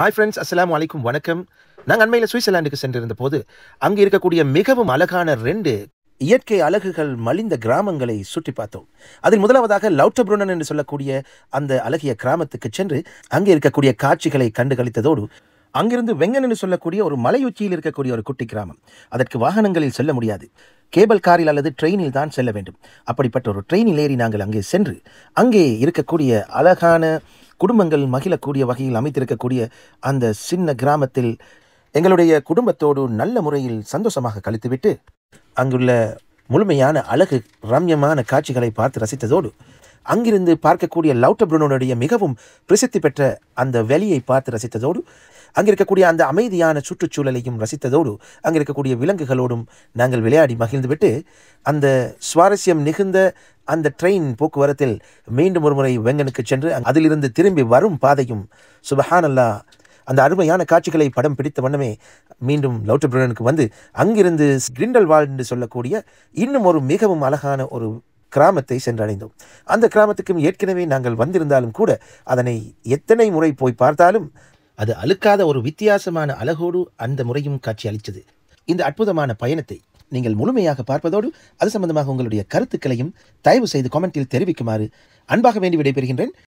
hi friends அஸ்லாம் வலைக்கும் வணக்கம் நாங்கள் அண்மையில் சுவிட்சர்லாண்டுக்கு சென்றிருந்த போது அங்கே இருக்கக்கூடிய மிகவும் அழகான ரெண்டு இயற்கை அழகுகள் மலிந்த கிராமங்களை சுற்றி பார்த்தோம் அதில் முதலாவதாக லவுட்டபுருணன் என்று சொல்லக்கூடிய அந்த அழகிய கிராமத்துக்கு சென்று அங்கே இருக்கக்கூடிய காட்சிகளை கண்டுகளித்ததோடு அங்கிருந்து வெங்கன் என்று சொல்லக்கூடிய ஒரு மலையுச்சியில் இருக்கக்கூடிய ஒரு குட்டி கிராமம் அதற்கு வாகனங்களில் செல்ல முடியாது கேபிள் காரில் அல்லது ட்ரெயினில் தான் செல்ல வேண்டும் அப்படிப்பட்ட ஒரு ட்ரெயினில் ஏறி நாங்கள் அங்கே சென்று அங்கே இருக்கக்கூடிய அழகான குடும்பங்கள் மகிழக்கூடிய வகையில் அமைத்திருக்கக்கூடிய அந்த சின்ன கிராமத்தில் எங்களுடைய குடும்பத்தோடு நல்ல முறையில் சந்தோஷமாக கழித்துவிட்டு அங்குள்ள முழுமையான அழகு ரம்யமான காட்சிகளை பார்த்து ரசித்ததோடு அங்கிருந்து பார்க்கக்கூடிய லவுட்ட புருனோனுடைய மிகவும் பிரசித்தி பெற்ற அந்த வெளியை பார்த்து ரசித்ததோடு அங்கிருக்கக்கூடிய அந்த அமைதியான சுற்றுச்சூழலையும் ரசித்ததோடு அங்கிருக்கக்கூடிய விலங்குகளோடும் நாங்கள் விளையாடி மகிழ்ந்துவிட்டு அந்த சுவாரஸ்யம் நிகழ்ந்த அந்த ட்ரெயின் போக்குவரத்தில் மீண்டும் ஒரு முறை வெங்கனுக்கு சென்று அதிலிருந்து திரும்பி வரும் பாதையும் சுபஹானல்லா அந்த அருமையான காட்சிகளை படம் பிடித்த வண்ணமே மீண்டும் லவுட்டர் பிரனனுக்கு வந்து அங்கிருந்து கிரிண்டல் வால் என்று சொல்லக்கூடிய இன்னும் ஒரு மிகவும் அழகான ஒரு கிராமத்தை சென்றடைந்தோம் அந்த கிராமத்துக்கும் ஏற்கனவே நாங்கள் வந்திருந்தாலும் கூட அதனை எத்தனை முறை போய் பார்த்தாலும் அது அழுக்காத ஒரு வித்தியாசமான அழகோடு அந்த முறையும் காட்சி அளித்தது இந்த அற்புதமான பயணத்தை நீங்கள் முழுமையாக பார்ப்பதோடு அது சம்பந்தமாக உங்களுடைய கருத்துக்களையும் தயவு செய்து கமெண்டில் தெரிவிக்குமாறு அன்பாக வேண்டி விடைபெறுகின்றேன்